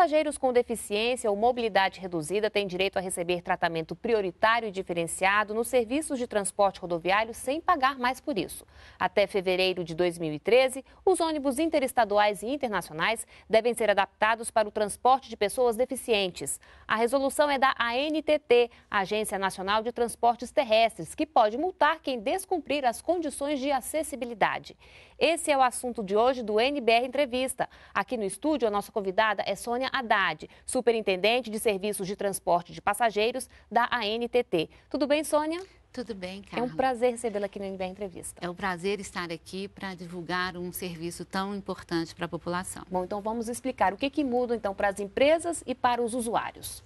Passageiros com deficiência ou mobilidade reduzida têm direito a receber tratamento prioritário e diferenciado nos serviços de transporte rodoviário sem pagar mais por isso. Até fevereiro de 2013, os ônibus interestaduais e internacionais devem ser adaptados para o transporte de pessoas deficientes. A resolução é da ANTT, Agência Nacional de Transportes Terrestres, que pode multar quem descumprir as condições de acessibilidade. Esse é o assunto de hoje do NBR Entrevista. Aqui no estúdio, a nossa convidada é Sônia Haddad, superintendente de serviços de transporte de passageiros da ANTT. Tudo bem, Sônia? Tudo bem, cara. É um prazer recebê-la aqui no NBR Entrevista. É um prazer estar aqui para divulgar um serviço tão importante para a população. Bom, então vamos explicar o que, que muda então para as empresas e para os usuários.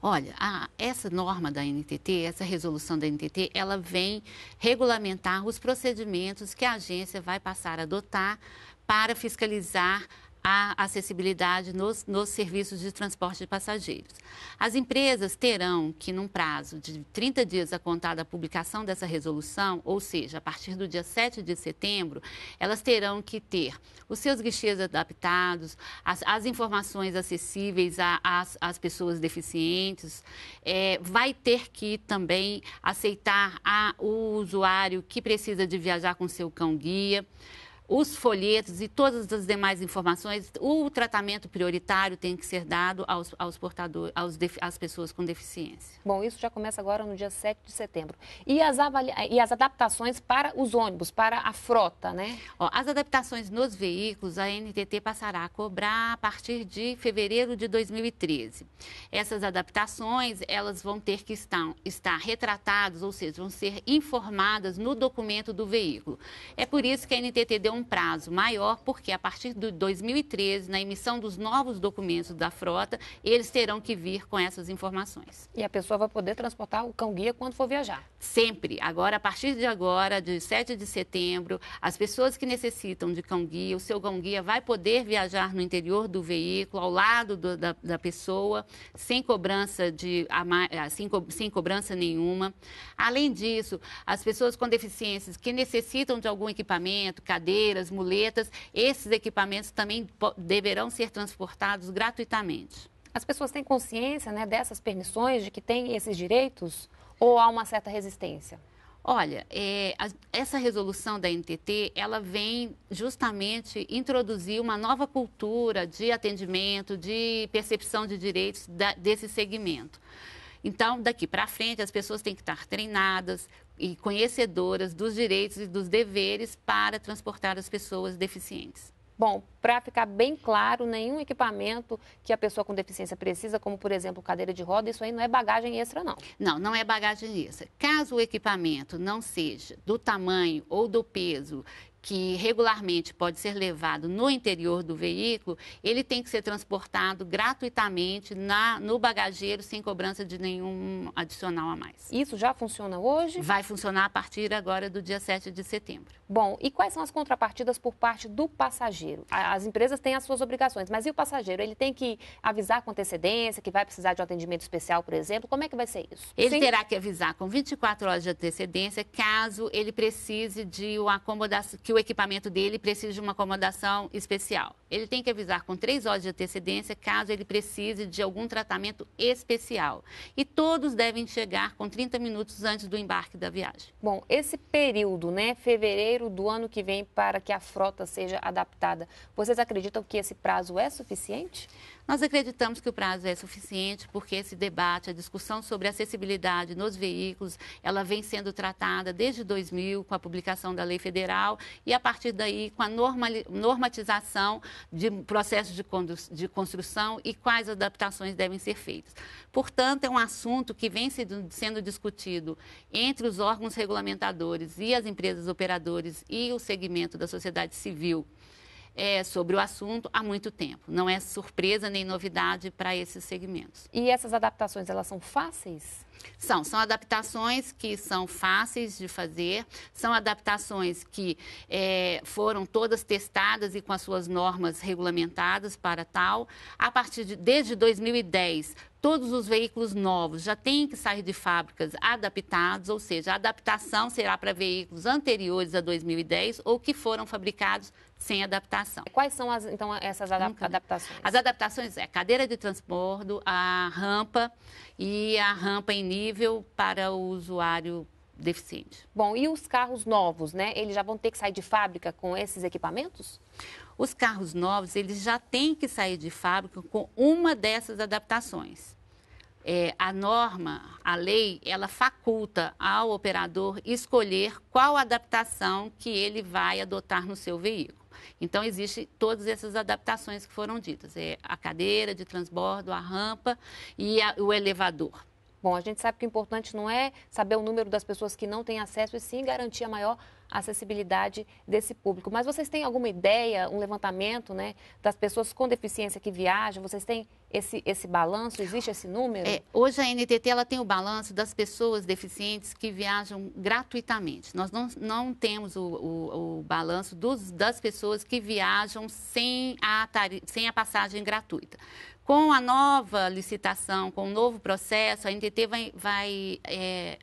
Olha, a, essa norma da NTT, essa resolução da NTT, ela vem regulamentar os procedimentos que a agência vai passar a adotar para fiscalizar a acessibilidade nos, nos serviços de transporte de passageiros. As empresas terão que, num prazo de 30 dias a contar da publicação dessa resolução, ou seja, a partir do dia 7 de setembro, elas terão que ter os seus guichês adaptados, as, as informações acessíveis às pessoas deficientes, é, vai ter que também aceitar a, o usuário que precisa de viajar com seu cão guia os folhetos e todas as demais informações, o tratamento prioritário tem que ser dado aos, aos portadores, aos às pessoas com deficiência. Bom, isso já começa agora no dia 7 de setembro. E as, e as adaptações para os ônibus, para a frota, né? Ó, as adaptações nos veículos, a NTT passará a cobrar a partir de fevereiro de 2013. Essas adaptações, elas vão ter que estar, estar retratadas, ou seja, vão ser informadas no documento do veículo. É por isso que a NTT deu um prazo maior, porque a partir de 2013, na emissão dos novos documentos da frota, eles terão que vir com essas informações. E a pessoa vai poder transportar o cão-guia quando for viajar? Sempre. Agora, a partir de agora, de 7 de setembro, as pessoas que necessitam de cão-guia, o seu cão-guia vai poder viajar no interior do veículo, ao lado do, da, da, pessoa, sem cobrança, de, eh, sem, co, sem cobrança nenhuma. Além disso, as pessoas com deficiências que necessitam de algum equipamento, cadeira, cadeiras, muletas, esses equipamentos também deverão ser transportados gratuitamente. As pessoas têm consciência né, dessas permissões, de que têm esses direitos, ou há uma certa resistência? Olha, é, a, essa resolução da NTT, ela vem justamente introduzir uma nova cultura de atendimento, de percepção de direitos da, desse segmento. Então, daqui para frente, as pessoas têm que estar treinadas e conhecedoras dos direitos e dos deveres para transportar as pessoas deficientes. Bom, para ficar bem claro, nenhum equipamento que a pessoa com deficiência precisa, como por exemplo cadeira de roda, isso aí não é bagagem extra, não. Não, não é bagagem extra. Caso o equipamento não seja do tamanho ou do peso que regularmente pode ser levado no interior do veículo, ele tem que ser transportado gratuitamente na, no bagageiro sem cobrança de nenhum adicional a mais. Isso já funciona hoje? Vai funcionar a partir agora do dia 7 de setembro. Bom, e quais são as contrapartidas por parte do passageiro? As empresas têm as suas obrigações, mas e o passageiro? Ele tem que avisar com antecedência que vai precisar de um atendimento especial, por exemplo? Como é que vai ser isso? Ele Sim. terá que avisar com 24 horas de antecedência caso ele precise de uma acomodação que o equipamento dele precise de uma acomodação especial. Ele tem que avisar com três horas de antecedência caso ele precise de algum tratamento especial. E todos devem chegar com 30 minutos antes do embarque da viagem. Bom, esse período, né, fevereiro do ano que vem, para que a frota seja adaptada, vocês acreditam que esse prazo é suficiente? Nós acreditamos que o prazo é suficiente porque esse debate, a discussão sobre acessibilidade nos veículos, ela vem sendo tratada desde 2000 com a publicação da lei federal e a partir daí com a normatização de processos de construção e quais adaptações devem ser feitas. Portanto, é um assunto que vem sendo discutido entre os órgãos regulamentadores e as empresas operadoras e o segmento da sociedade civil é, sobre o assunto há muito tempo. Não é surpresa nem novidade para esses segmentos. E essas adaptações, elas são fáceis? São, são adaptações que são fáceis de fazer, são adaptações que é, foram todas testadas e com as suas normas regulamentadas para tal. A partir de, desde 2010, todos os veículos novos já têm que sair de fábricas adaptados, ou seja, a adaptação será para veículos anteriores a 2010 ou que foram fabricados sem adaptação. Quais são, as, então, essas adap então, adaptações? As adaptações é a cadeira de transbordo, a rampa e a rampa em nível para o usuário deficiente. Bom, e os carros novos, né? Eles já vão ter que sair de fábrica com esses equipamentos? Os carros novos, eles já têm que sair de fábrica com uma dessas adaptações. É, a norma, a lei, ela faculta ao operador escolher qual adaptação que ele vai adotar no seu veículo. Então, existe todas essas adaptações que foram ditas. É a cadeira de transbordo, a rampa e a, o elevador. Bom, a gente sabe que o importante não é saber o número das pessoas que não têm acesso, e sim garantir a maior acessibilidade desse público. Mas vocês têm alguma ideia, um levantamento né, das pessoas com deficiência que viajam? Vocês têm esse, esse balanço? Existe esse número? É, hoje a NTT ela tem o balanço das pessoas deficientes que viajam gratuitamente. Nós não, não temos o, o, o balanço dos, das pessoas que viajam sem a, sem a passagem gratuita. Com a nova licitação, com o novo processo, a NTT vai, vai é,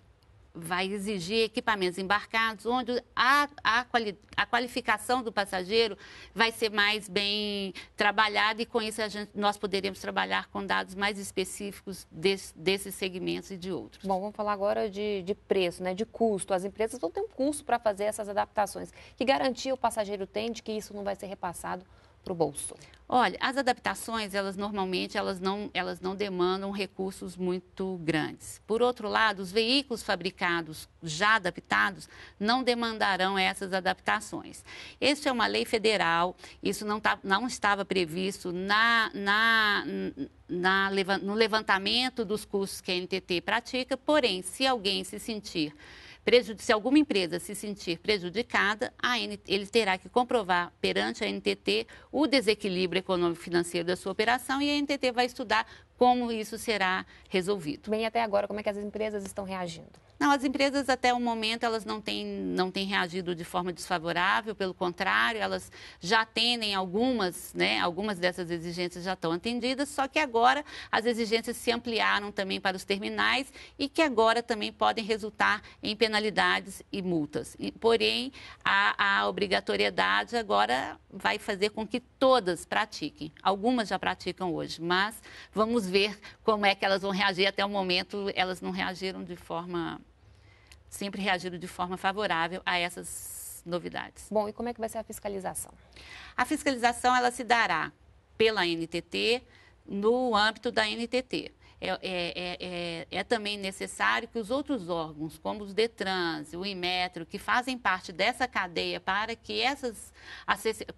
vai exigir equipamentos embarcados, onde a, a, quali, a qualificação do passageiro vai ser mais bem trabalhada e com isso gente, nós poderemos trabalhar com dados mais específicos desses segmentos e de outros. Bom, vamos falar agora de, de preço, né, de custo. As empresas vão ter um custo para fazer essas adaptações. Que garantia o passageiro tem de que isso não vai ser repassado para o bolso? Olha, as adaptações, elas normalmente elas não, elas não demandam recursos muito grandes. Por outro lado, os veículos fabricados já adaptados não demandarão essas adaptações. Isso é uma lei federal, isso não, tá, não estava previsto na, na, na, no levantamento dos custos que a NTT pratica, porém, se alguém se sentir se alguma empresa se sentir prejudicada, ele terá que comprovar perante a NTT o desequilíbrio econômico-financeiro da sua operação e a NTT vai estudar como isso será resolvido. Bem, até agora, como é que as empresas estão reagindo? Não, as empresas até o momento elas não têm, não têm reagido de forma desfavorável, pelo contrário, elas já atendem algumas, né, algumas dessas exigências já estão atendidas, só que agora as exigências se ampliaram também para os terminais e que agora também podem resultar em penalidades e multas. Porém, a, a obrigatoriedade agora vai fazer com que todas pratiquem. Algumas já praticam hoje, mas vamos ver como é que elas vão reagir. Até o momento, elas não reagiram de forma sempre reagido de forma favorável a essas novidades. Bom, e como é que vai ser a fiscalização? A fiscalização ela se dará pela NTT no âmbito da NTT. É é, é, é, é, também necessário que os outros órgãos, como os DETRANS, o IMETRO, que fazem parte dessa cadeia para que, essas,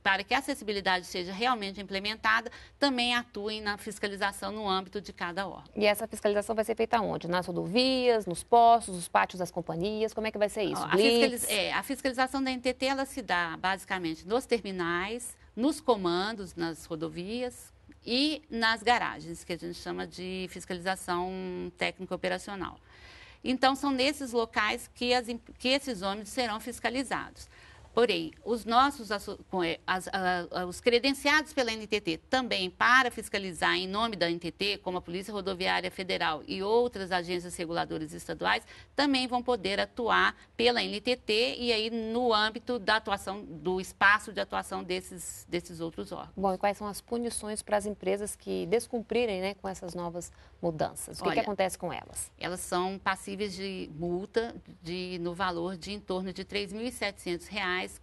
para que a acessibilidade seja realmente implementada, também atuem na fiscalização no âmbito de cada órgão. E essa fiscalização vai ser feita onde? Nas rodovias, nos postos, nos pátios das companhias? Como é que vai ser isso? A, fiscaliz... É, a fiscalização da NTT ela se dá basicamente nos terminais, nos comandos, nas rodovias, e nas garagens, que a gente chama de fiscalização técnico-operacional. Então, são nesses locais que, as, que esses ônibus serão fiscalizados. Porém, os nossos eh, as, as, as, os credenciados pela NTT também para fiscalizar em nome da NTT, como a Polícia Rodoviária Federal e outras agências reguladoras estaduais, também vão poder atuar pela NTT e aí no âmbito da atuação do espaço de atuação desses desses outros órgãos. Bom, e quais são as punições para as empresas que descumprirem, né, com essas novas mudanças? O que, Olha, que acontece com elas? Elas são passíveis de multa de no valor de em torno de R$ 3.700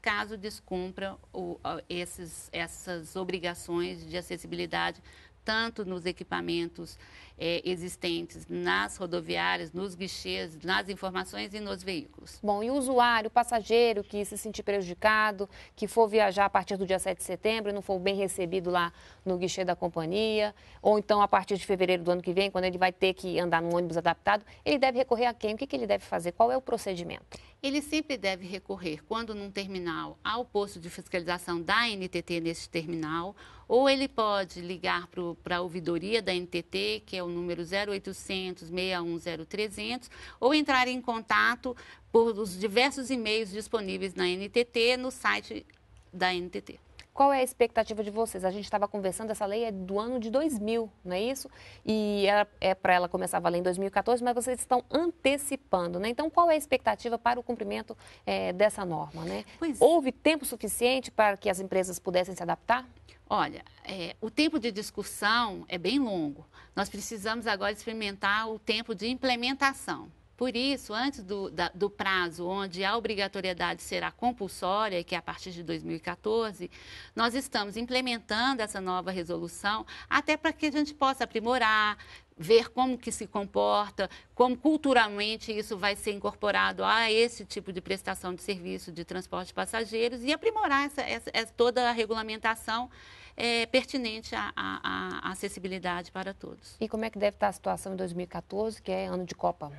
caso descumpra o, esses, essas obrigações de acessibilidade, tanto nos equipamentos é, existentes nas rodoviárias, nos guichês, nas informações e nos veículos. Bom, e o usuário, o passageiro que se sentir prejudicado, que for viajar a partir do dia 7 de setembro e não for bem recebido lá no guichê da companhia, ou então a partir de fevereiro do ano que vem, quando ele vai ter que andar num ônibus adaptado, ele deve recorrer a quem? O que, que ele deve fazer? Qual é o procedimento? Ele sempre deve recorrer, quando num terminal, ao posto de fiscalização da NTT neste terminal, ou ele pode ligar para a ouvidoria da NTT, que é o número 0800 610300 ou entrar em contato por os diversos e-mails disponíveis na NTT, no site da NTT. Qual é a expectativa de vocês? A gente estava conversando, essa lei é do ano de 2000, não é isso? E ela, é para ela começar a valer em 2014, mas vocês estão antecipando, né? Então, qual é a expectativa para o cumprimento é, dessa norma, né? Pois. É. Houve tempo suficiente para que as empresas pudessem se adaptar? Olha, é, o tempo de discussão é bem longo. Nós precisamos agora experimentar o tempo de implementação. Por isso, antes do, da, do, prazo onde a obrigatoriedade será compulsória, que é a partir de 2014, nós estamos implementando essa nova resolução até para que a gente possa aprimorar, ver como que se comporta, como culturalmente isso vai ser incorporado a esse tipo de prestação de serviço de transporte de passageiros e aprimorar essa, essa, essa toda a regulamentação é, pertinente à, à acessibilidade para todos. E como é que deve estar a situação em 2014, que é ano de Copa?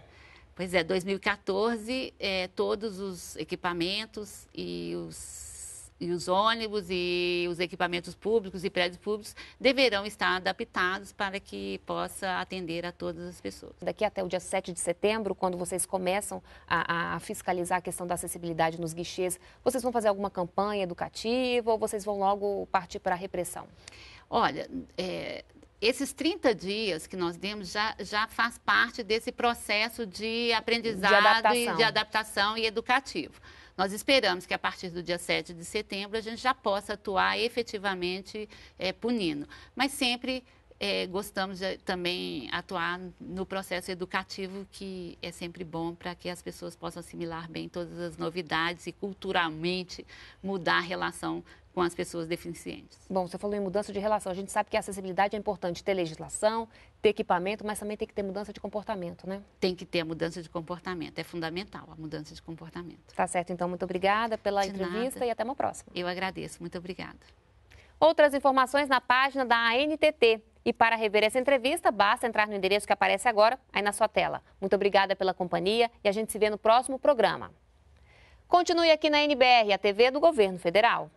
Pois é, 2014, é, todos os equipamentos e os, e os ônibus e os equipamentos públicos e prédios públicos deverão estar adaptados para que possa atender a todas as pessoas. Daqui até o dia 7 de setembro, quando vocês começam a, a fiscalizar a questão da acessibilidade nos guichês, vocês vão fazer alguma campanha educativa ou vocês vão logo partir para a repressão? Olha, é, esses 30 dias que nós demos já, já faz parte desse processo de aprendizado de adaptação. e de adaptação e educativo. Nós esperamos que a partir do dia 7 de setembro a gente já possa atuar efetivamente é, punindo. Mas sempre é, gostamos de também atuar no processo educativo, que é sempre bom para que as pessoas possam assimilar bem todas as novidades e culturalmente mudar a relação com as pessoas deficientes. Bom, você falou em mudança de relação. A gente sabe que a acessibilidade é importante ter legislação, ter equipamento, mas também tem que ter mudança de comportamento, né? Tem que ter a mudança de comportamento. É fundamental a mudança de comportamento. Tá certo, então. Muito obrigada pela de entrevista nada. e até uma próxima. Eu agradeço. Muito obrigada. Outras informações na página da ANTT. E para rever essa entrevista, basta entrar no endereço que aparece agora, aí na sua tela. Muito obrigada pela companhia e a gente se vê no próximo programa. Continue aqui na NBR, a TV do Governo Federal.